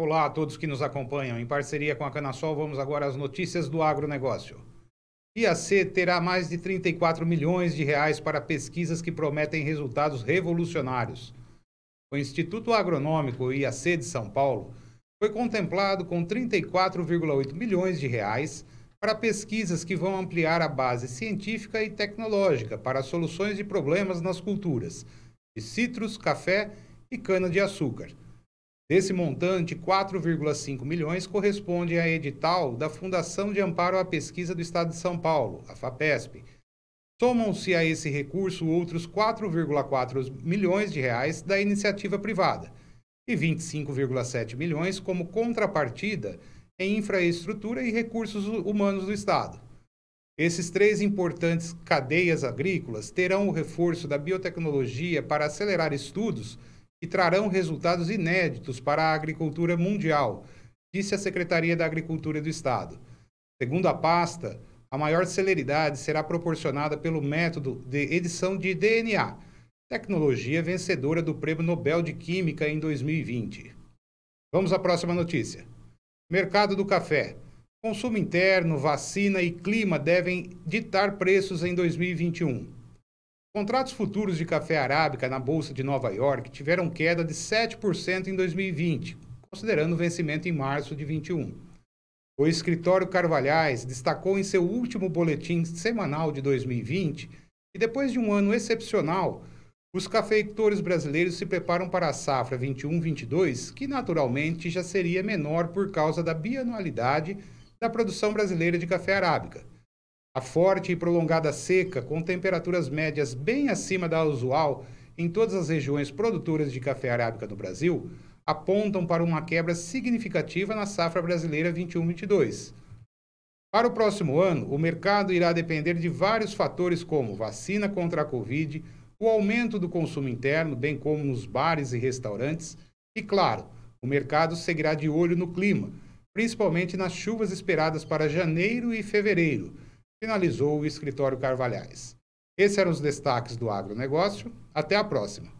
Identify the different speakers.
Speaker 1: Olá a todos que nos acompanham. Em parceria com a Canasol, vamos agora às notícias do agronegócio. IAC terá mais de 34 milhões de reais para pesquisas que prometem resultados revolucionários. O Instituto Agronômico IAC de São Paulo foi contemplado com 34,8 milhões de reais para pesquisas que vão ampliar a base científica e tecnológica para soluções de problemas nas culturas de citros, café e cana-de-açúcar. Desse montante, 4,5 milhões corresponde a edital da Fundação de Amparo à Pesquisa do Estado de São Paulo, a FAPESP. Somam-se a esse recurso outros 4,4 milhões de reais da iniciativa privada e 25,7 milhões como contrapartida em infraestrutura e recursos humanos do Estado. Esses três importantes cadeias agrícolas terão o reforço da biotecnologia para acelerar estudos que trarão resultados inéditos para a agricultura mundial, disse a Secretaria da Agricultura do Estado. Segundo a pasta, a maior celeridade será proporcionada pelo método de edição de DNA, tecnologia vencedora do Prêmio Nobel de Química em 2020. Vamos à próxima notícia. Mercado do café. Consumo interno, vacina e clima devem ditar preços em 2021. Contratos futuros de café arábica na Bolsa de Nova York tiveram queda de 7% em 2020, considerando o vencimento em março de 21. O escritório Carvalhais destacou em seu último boletim semanal de 2020 que, depois de um ano excepcional, os cafeicultores brasileiros se preparam para a safra 21-22, que naturalmente já seria menor por causa da bianualidade da produção brasileira de café arábica a forte e prolongada seca, com temperaturas médias bem acima da usual em todas as regiões produtoras de café arábica no Brasil, apontam para uma quebra significativa na safra brasileira 21-22. Para o próximo ano, o mercado irá depender de vários fatores como vacina contra a Covid, o aumento do consumo interno, bem como nos bares e restaurantes, e claro, o mercado seguirá de olho no clima, principalmente nas chuvas esperadas para janeiro e fevereiro finalizou o escritório Carvalhais. Esses eram os destaques do agronegócio. Até a próxima.